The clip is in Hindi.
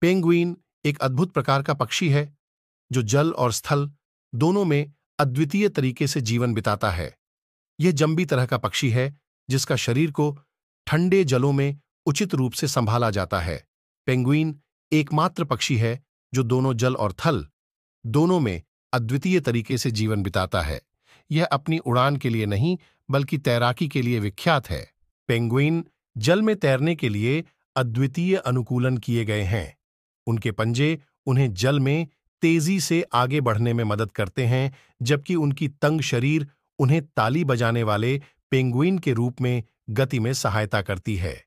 पेंगुइन एक अद्भुत प्रकार का पक्षी है जो जल और स्थल दोनों में अद्वितीय तरीके से जीवन बिताता है यह जंबी तरह का पक्षी है जिसका शरीर को ठंडे जलों में उचित रूप से संभाला जाता है पेंगुइन एकमात्र पक्षी है जो दोनों जल और थल दोनों में अद्वितीय तरीके से जीवन बिताता है यह अपनी उड़ान के लिए नहीं बल्कि तैराकी के लिए विख्यात है पेंगुइन जल में तैरने के लिए अद्वितीय अनुकूलन किए गए हैं उनके पंजे उन्हें जल में तेजी से आगे बढ़ने में मदद करते हैं जबकि उनकी तंग शरीर उन्हें ताली बजाने वाले पेंगुइन के रूप में गति में सहायता करती है